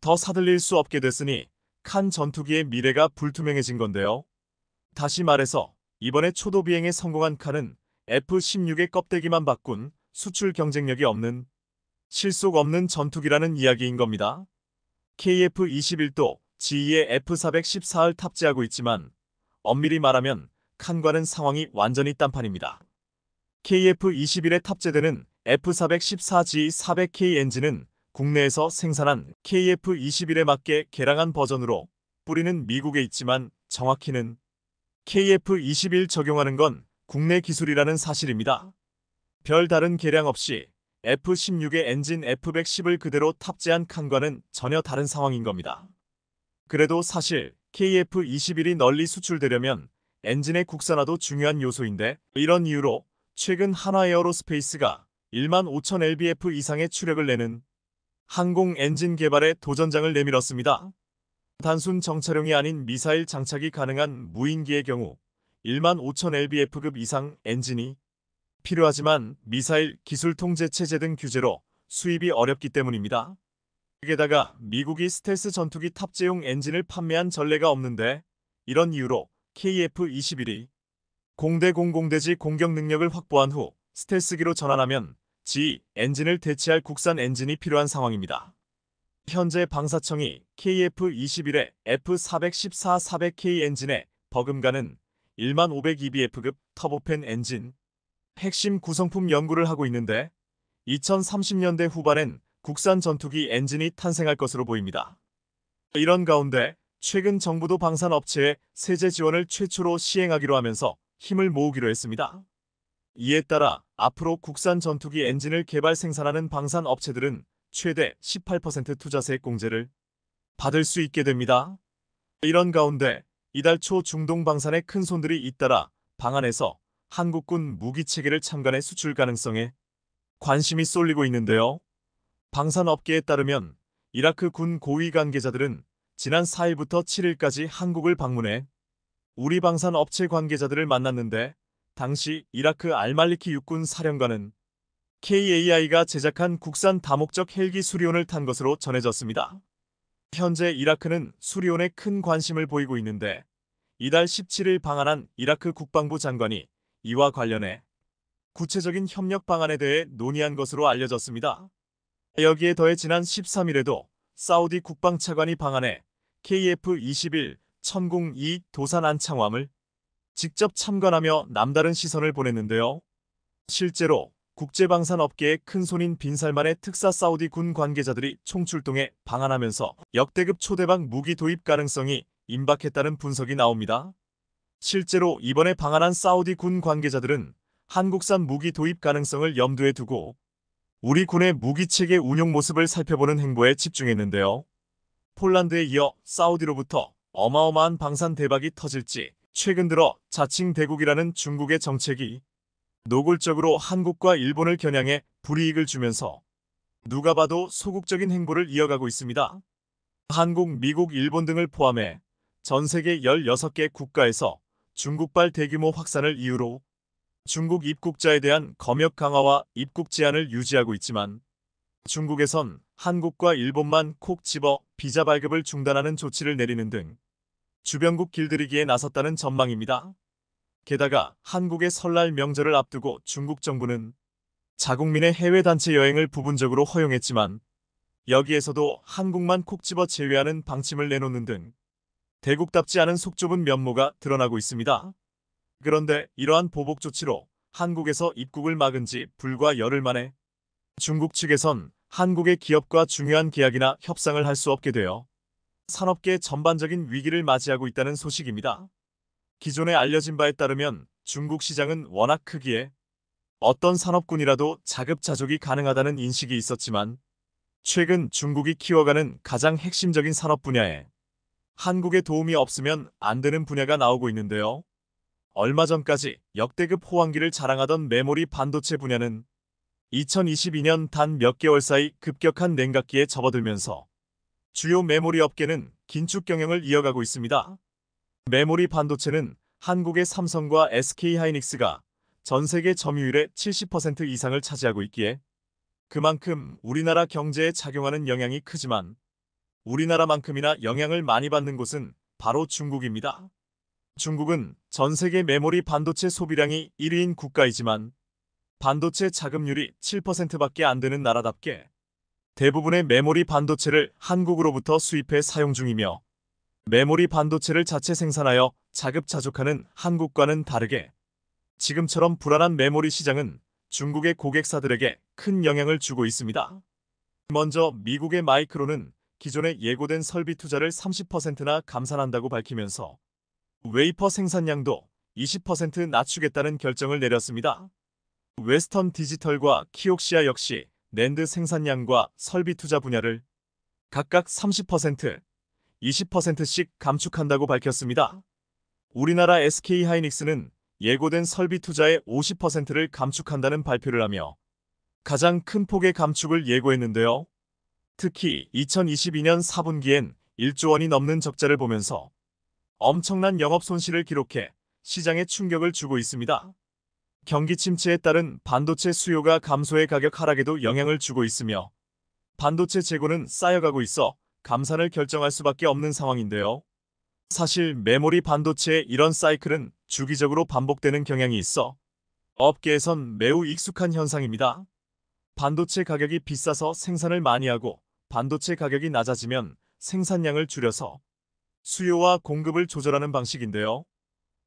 더 사들릴 수 없게 됐으니 칸 전투기의 미래가 불투명해진 건데요. 다시 말해서 이번에 초도 비행에 성공한 칸은 F-16의 껍데기만 바꾼 수출 경쟁력이 없는 실속 없는 전투기라는 이야기인 겁니다. KF-21도 G2의 F-414을 탑재하고 있지만 엄밀히 말하면 칸과는 상황이 완전히 딴판입니다. KF-21에 탑재되는 F414G400K e 엔진은 국내에서 생산한 KF-21에 맞게 개량한 버전으로 뿌리는 미국에 있지만 정확히는 KF-21 적용하는 건 국내 기술이라는 사실입니다. 별다른 계량 없이 F-16의 엔진 F-110을 그대로 탑재한 칸과는 전혀 다른 상황인 겁니다. 그래도 사실 KF-21이 널리 수출되려면 엔진의 국산화도 중요한 요소인데 이런 이유로 최근 한화에어로스페이스가 1만 5천 lbf 이상의 추력을 내는 항공 엔진 개발에 도전장을 내밀었습니다. 단순 정찰용이 아닌 미사일 장착이 가능한 무인기의 경우 1 5 0 0 0 lbf급 이상 엔진이 필요하지만 미사일 기술 통제 체제 등 규제로 수입이 어렵기 때문입니다. 게다가 미국이 스텔스 전투기 탑재용 엔진을 판매한 전례가 없는데 이런 이유로 KF-21이 공대 공공대지 공격 능력을 확보한 후 스텔스기로 전환하면 G 엔진을 대체할 국산 엔진이 필요한 상황입니다. 현재 방사청이 KF-21의 F414-400K 엔진에 버금가는 1500 EBF급 터보팬 엔진 핵심 구성품 연구를 하고 있는데 2030년대 후반엔 국산 전투기 엔진이 탄생할 것으로 보입니다. 이런 가운데 최근 정부도 방산업체에 세제 지원을 최초로 시행하기로 하면서 힘을 모으기로 했습니다. 이에 따라 앞으로 국산 전투기 엔진을 개발 생산하는 방산업체들은 최대 18% 투자세 공제를 받을 수 있게 됩니다. 이런 가운데 이달 초 중동 방산에 큰 손들이 잇따라 방안에서 한국군 무기체계를 참관해 수출 가능성에 관심이 쏠리고 있는데요. 방산업계에 따르면 이라크 군 고위 관계자들은 지난 4일부터 7일까지 한국을 방문해 우리 방산 업체 관계자들을 만났는데 당시 이라크 알말리키 육군 사령관은 KAI가 제작한 국산 다목적 헬기 수리온을 탄 것으로 전해졌습니다. 현재 이라크는 수리온에 큰 관심을 보이고 있는데 이달 17일 방한한 이라크 국방부 장관이 이와 관련해 구체적인 협력 방안에 대해 논의한 것으로 알려졌습니다. 여기에 더해 지난 13일에도 사우디 국방차관이 방한해 KF-21 천공2 도산 안창함을 직접 참관하며 남다른 시선을 보냈는데요. 실제로 국제방산 업계의 큰손인 빈살만의 특사 사우디 군 관계자들이 총출동해 방한하면서 역대급 초대방 무기 도입 가능성이 임박했다는 분석이 나옵니다. 실제로 이번에 방한한 사우디 군 관계자들은 한국산 무기 도입 가능성을 염두에 두고 우리 군의 무기 체계 운용 모습을 살펴보는 행보에 집중했는데요. 폴란드에 이어 사우디로부터 어마어마한 방산 대박이 터질지 최근 들어 자칭 대국이라는 중국의 정책이 노골적으로 한국과 일본을 겨냥해 불이익을 주면서 누가 봐도 소극적인 행보를 이어가고 있습니다. 한국, 미국, 일본 등을 포함해 전 세계 16개 국가에서 중국발 대규모 확산을 이유로 중국 입국자에 대한 검역 강화와 입국 제한을 유지하고 있지만 중국에선 한국과 일본만 콕 집어 비자 발급을 중단하는 조치를 내리는 등 주변국 길들이기에 나섰다는 전망입니다. 게다가 한국의 설날 명절을 앞두고 중국 정부는 자국민의 해외 단체 여행을 부분적으로 허용했지만 여기에서도 한국만 콕 집어 제외하는 방침을 내놓는 등 대국답지 않은 속 좁은 면모가 드러나고 있습니다. 그런데 이러한 보복 조치로 한국에서 입국을 막은 지 불과 열흘 만에 중국 측에선 한국의 기업과 중요한 계약이나 협상을 할 수 없게 되어 산업계 전반적인 위기를 맞이하고 있다는 소식입니다. 기존에 알려진 바에 따르면 중국 시장은 워낙 크기에 어떤 산업군이라도 자급자족이 가능하다는 인식이 있었지만 최근 중국이 키워가는 가장 핵심적인 산업 분야에 한국의 도움이 없으면 안 되는 분야가 나오고 있는데요. 얼마 전까지 역대급 호황기를 자랑하던 메모리 반도체 분야는 2022년 단 몇 개월 사이 급격한 냉각기에 접어들면서 주요 메모리 업계는 긴축 경영을 이어가고 있습니다. 메모리 반도체는 한국의 삼성과 SK하이닉스가 전 세계 점유율의 70% 이상을 차지하고 있기에 그만큼 우리나라 경제에 작용하는 영향이 크지만 우리나라만큼이나 영향을 많이 받는 곳은 바로 중국입니다. 중국은 전 세계 메모리 반도체 소비량이 1위인 국가이지만 반도체 자금률이 7%밖에 안 되는 나라답게 대부분의 메모리 반도체를 한국으로부터 수입해 사용 중이며 메모리 반도체를 자체 생산하여 자급자족하는 한국과는 다르게 지금처럼 불안한 메모리 시장은 중국의 고객사들에게 큰 영향을 주고 있습니다. 먼저 미국의 마이크론은 기존에 예고된 설비 투자를 30%나 감산한다고 밝히면서 웨이퍼 생산량도 20% 낮추겠다는 결정을 내렸습니다. 웨스턴 디지털과 키옥시아 역시 낸드 생산량과 설비 투자 분야를 각각 30%, 20%씩 감축한다고 밝혔습니다. 우리나라 SK하이닉스는 예고된 설비 투자의 50%를 감축한다는 발표를 하며 가장 큰 폭의 감축을 예고했는데요. 특히 2022년 4분기엔 1조 원이 넘는 적자를 보면서 엄청난 영업 손실을 기록해 시장에 충격을 주고 있습니다. 경기 침체에 따른 반도체 수요가 감소해 가격 하락에도 영향을 주고 있으며 반도체 재고는 쌓여가고 있어 감산을 결정할 수밖에 없는 상황인데요. 사실 메모리 반도체의 이런 사이클은 주기적으로 반복되는 경향이 있어 업계에선 매우 익숙한 현상입니다. 반도체 가격이 비싸서 생산을 많이 하고 반도체 가격이 낮아지면 생산량을 줄여서 수요와 공급을 조절하는 방식인데요.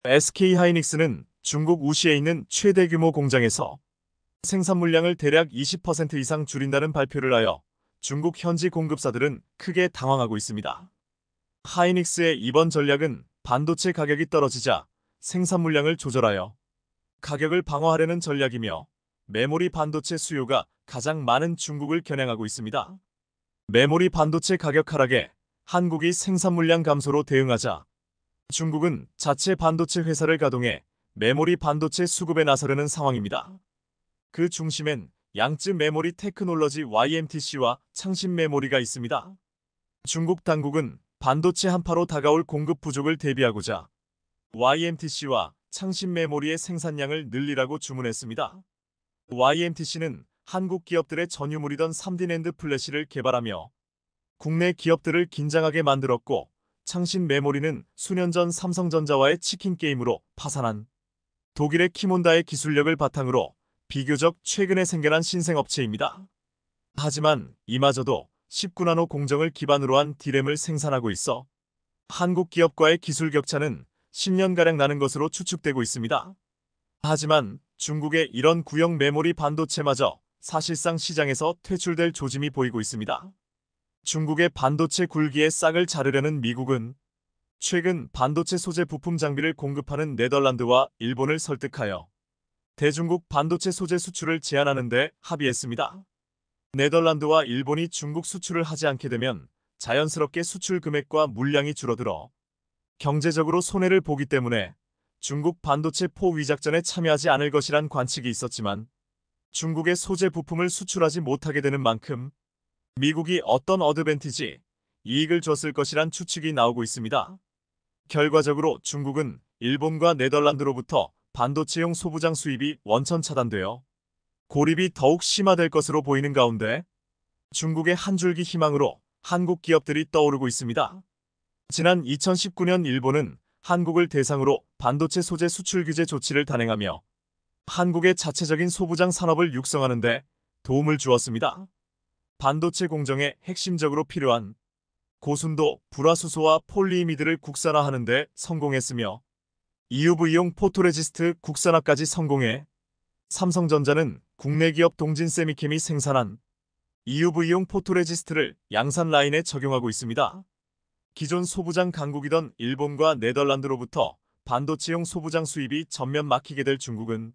SK 하이닉스는 중국 우시에 있는 최대 규모 공장에서 생산 물량을 대략 20% 이상 줄인다는 발표를 하여 중국 현지 공급사들은 크게 당황하고 있습니다. 하이닉스의 이번 전략은 반도체 가격이 떨어지자 생산 물량을 조절하여 가격을 방어하려는 전략이며 메모리 반도체 수요가 가장 많은 중국을 겨냥하고 있습니다. 메모리 반도체 가격 하락에 한국이 생산 물량 감소로 대응하자 중국은 자체 반도체 회사를 가동해 메모리 반도체 수급에 나서려는 상황입니다. 그 중심엔 양쯔 메모리 테크놀러지 YMTC와 창신 메모리가 있습니다. 중국 당국은 반도체 한파로 다가올 공급 부족을 대비하고자 YMTC와 창신 메모리의 생산량을 늘리라고 주문했습니다. YMTC는 한국 기업들의 전유물이던 3D낸드 플래시를 개발하며 국내 기업들을 긴장하게 만들었고 창신 메모리는 수년 전 삼성전자와의 치킨 게임으로 파산한 독일의 키몬다의 기술력을 바탕으로 비교적 최근에 생겨난 신생업체입니다. 하지만 이마저도 19나노 공정을 기반으로 한 디램을 생산하고 있어 한국 기업과의 기술 격차는 10년가량 나는 것으로 추측되고 있습니다. 하지만 중국의 이런 구형 메모리 반도체마저 사실상 시장에서 퇴출될 조짐이 보이고 있습니다. 중국의 반도체 굴기에 싹을 자르려는 미국은 최근 반도체 소재 부품 장비를 공급하는 네덜란드와 일본을 설득하여 대중국 반도체 소재 수출을 제한하는 데 합의했습니다. 네덜란드와 일본이 중국 수출을 하지 않게 되면 자연스럽게 수출 금액과 물량이 줄어들어 경제적으로 손해를 보기 때문에 중국 반도체 포위 작전에 참여하지 않을 것이란 관측이 있었지만 중국의 소재 부품을 수출하지 못하게 되는 만큼 미국이 어떤 어드밴티지, 이익을 줬을 것이란 추측이 나오고 있습니다. 결과적으로 중국은 일본과 네덜란드로부터 반도체용 소부장 수입이 원천 차단되어 고립이 더욱 심화될 것으로 보이는 가운데 중국의 한 줄기 희망으로 한국 기업들이 떠오르고 있습니다. 지난 2019년 일본은 한국을 대상으로 반도체 소재 수출 규제 조치를 단행하며 한국의 자체적인 소부장 산업을 육성하는 데 도움을 주었습니다. 반도체 공정에 핵심적으로 필요한 고순도, 불화수소와 폴리미드를 국산화하는 데 성공했으며 EUV용 포토레지스트 국산화까지 성공해 삼성전자는 국내 기업 동진세미캠이 생산한 EUV용 포토레지스트를 양산 라인에 적용하고 있습니다. 기존 소부장 강국이던 일본과 네덜란드로부터 반도체용 소부장 수입이 전면 막히게 될 중국은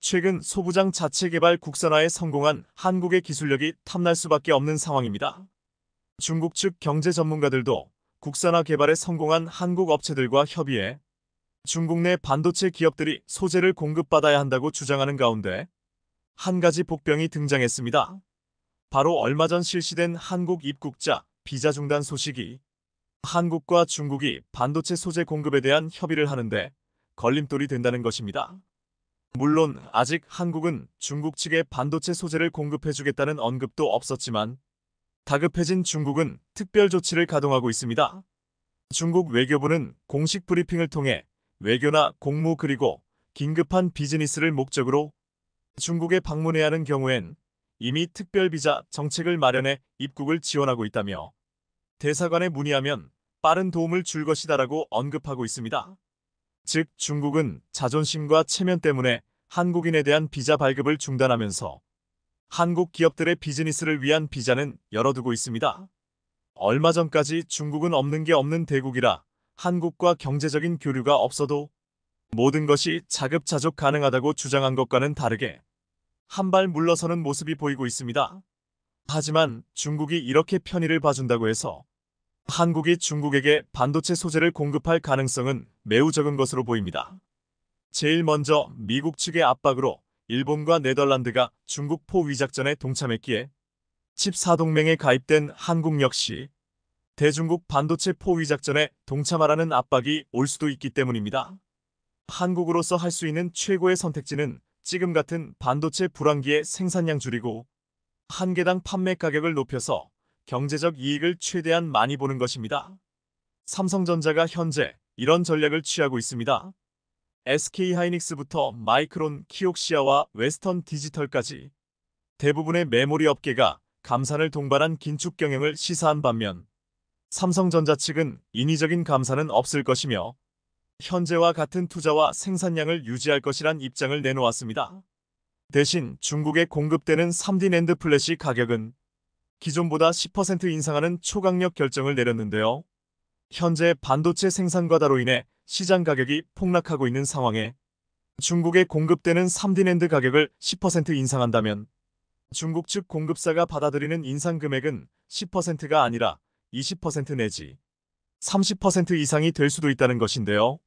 최근 소부장 자체 개발 국산화에 성공한 한국의 기술력이 탐날 수밖에 없는 상황입니다. 중국 측 경제 전문가들도 국산화 개발에 성공한 한국 업체들과 협의해 중국 내 반도체 기업들이 소재를 공급받아야 한다고 주장하는 가운데 한 가지 복병이 등장했습니다. 바로 얼마 전 실시된 한국 입국자 비자 중단 소식이 한국과 중국이 반도체 소재 공급에 대한 협의를 하는데 걸림돌이 된다는 것입니다. 물론 아직 한국은 중국 측에 반도체 소재를 공급해주겠다는 언급도 없었지만 다급해진 중국은 특별 조치를 가동하고 있습니다. 중국 외교부는 공식 브리핑을 통해 외교나 공무 그리고 긴급한 비즈니스를 목적으로 중국에 방문해야 하는 경우엔 이미 특별비자 정책을 마련해 입국을 지원하고 있다며 대사관에 문의하면 빠른 도움을 줄 것이다라고 언급하고 있습니다. 즉 중국은 자존심과 체면 때문에 한국인에 대한 비자 발급을 중단하면서 한국 기업들의 비즈니스를 위한 비자는 열어두고 있습니다. 얼마 전까지 중국은 없는 게 없는 대국이라 한국과 경제적인 교류가 없어도 모든 것이 자급자족 가능하다고 주장한 것과는 다르게 한 발 물러서는 모습이 보이고 있습니다. 하지만 중국이 이렇게 편의를 봐준다고 해서 한국이 중국에게 반도체 소재를 공급할 가능성은 매우 적은 것으로 보입니다. 제일 먼저 미국 측의 압박으로 일본과 네덜란드가 중국 포위작전에 동참했기에 14동맹에 가입된 한국 역시 대중국 반도체 포위 작전에 동참하라는 압박이 올 수도 있기 때문입니다. 한국으로서 할 수 있는 최고의 선택지는 지금 같은 반도체 불황기의 생산량 줄이고 한 개당 판매 가격을 높여서 경제적 이익을 최대한 많이 보는 것입니다. 삼성전자가 현재 이런 전략을 취하고 있습니다. SK하이닉스부터 마이크론, 키옥시아와 웨스턴 디지털까지 대부분의 메모리 업계가 감산을 동반한 긴축 경영을 시사한 반면 삼성전자 측은 인위적인 감사는 없을 것이며 현재와 같은 투자와 생산량을 유지할 것이란 입장을 내놓았습니다. 대신 중국에 공급되는 3D 낸드 플래시 가격은 기존보다 10% 인상하는 초강력 결정을 내렸는데요. 현재 반도체 생산 과다로 인해 시장 가격이 폭락하고 있는 상황에 중국에 공급되는 3D 낸드 가격을 10% 인상한다면 중국 측 공급사가 받아들이는 인상 금액은 10%가 아니라 20% 내지 30% 이상이 될 수도 있다는 것인데요.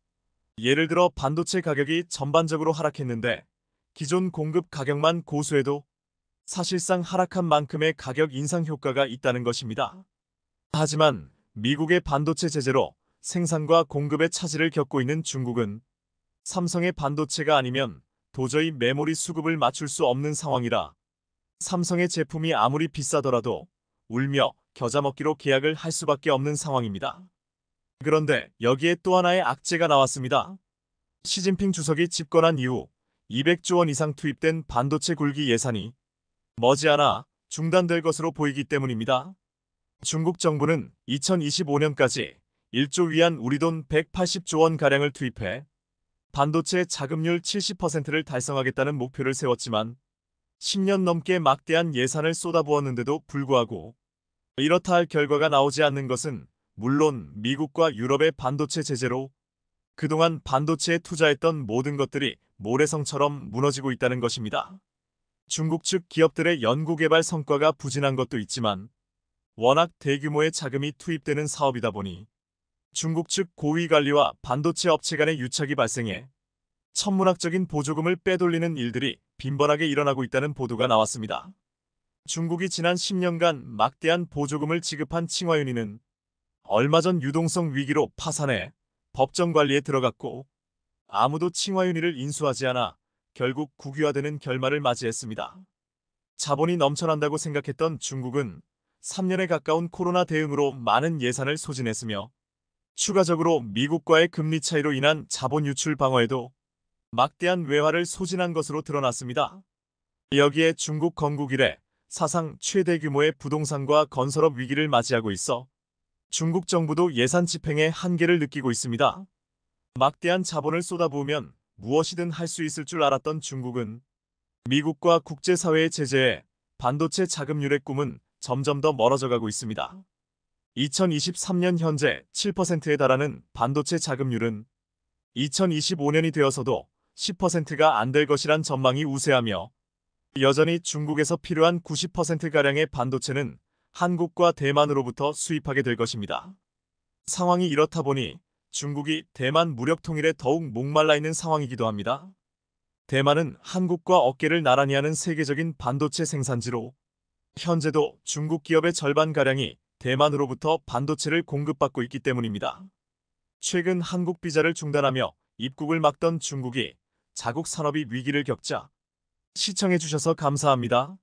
예를 들어 반도체 가격이 전반적으로 하락했는데 기존 공급 가격만 고수해도 사실상 하락한 만큼의 가격 인상 효과가 있다는 것입니다. 하지만 미국의 반도체 제재로 생산과 공급의 차질을 겪고 있는 중국은 삼성의 반도체가 아니면 도저히 메모리 수급을 맞출 수 없는 상황이라 삼성의 제품이 아무리 비싸더라도 울며 겨자 먹기로 계약을 할 수밖에 없는 상황입니다. 그런데 여기에 또 하나의 악재가 나왔습니다. 시진핑 주석이 집권한 이후 200조 원 이상 투입된 반도체 굴기 예산이 머지않아 중단될 것으로 보이기 때문입니다. 중국 정부는 2025년까지 1조 위안 우리 돈 180조 원가량을 투입해 반도체 자금률 70%를 달성하겠다는 목표를 세웠지만 10년 넘게 막대한 예산을 쏟아부었는데도 불구하고 이렇다 할 결과가 나오지 않는 것은 물론 미국과 유럽의 반도체 제재로 그동안 반도체에 투자했던 모든 것들이 모래성처럼 무너지고 있다는 것입니다. 중국 측 기업들의 연구개발 성과가 부진한 것도 있지만 워낙 대규모의 자금이 투입되는 사업이다 보니 중국 측 고위관리와 반도체 업체 간의 유착이 발생해 천문학적인 보조금을 빼돌리는 일들이 빈번하게 일어나고 있다는 보도가 나왔습니다. 중국이 지난 10년간 막대한 보조금을 지급한 칭화윤이는 얼마 전 유동성 위기로 파산해 법정 관리에 들어갔고 아무도 칭화윤이를 인수하지 않아 결국 국유화되는 결말을 맞이했습니다. 자본이 넘쳐난다고 생각했던 중국은 3년에 가까운 코로나 대응으로 많은 예산을 소진했으며 추가적으로 미국과의 금리 차이로 인한 자본 유출 방어에도 막대한 외화를 소진한 것으로 드러났습니다. 여기에 중국 건국 이래 사상 최대 규모의 부동산과 건설업 위기를 맞이하고 있어 중국 정부도 예산 집행의 한계를 느끼고 있습니다. 막대한 자본을 쏟아부으면 무엇이든 할 수 있을 줄 알았던 중국은 미국과 국제사회의 제재에 반도체 자금률의 꿈은 점점 더 멀어져가고 있습니다. 2023년 현재 7%에 달하는 반도체 자금률은 2025년이 되어서도 10%가 안 될 것이란 전망이 우세하며 여전히 중국에서 필요한 90%가량의 반도체는 한국과 대만으로부터 수입하게 될 것입니다. 상황이 이렇다 보니 중국이 대만 무력 통일에 더욱 목말라 있는 상황이기도 합니다. 대만은 한국과 어깨를 나란히 하는 세계적인 반도체 생산지로 현재도 중국 기업의 절반가량이 대만으로부터 반도체를 공급받고 있기 때문입니다. 최근 한국 비자를 중단하며 입국을 막던 중국이 자국 산업이 위기를 겪자 시청해주셔서 감사합니다.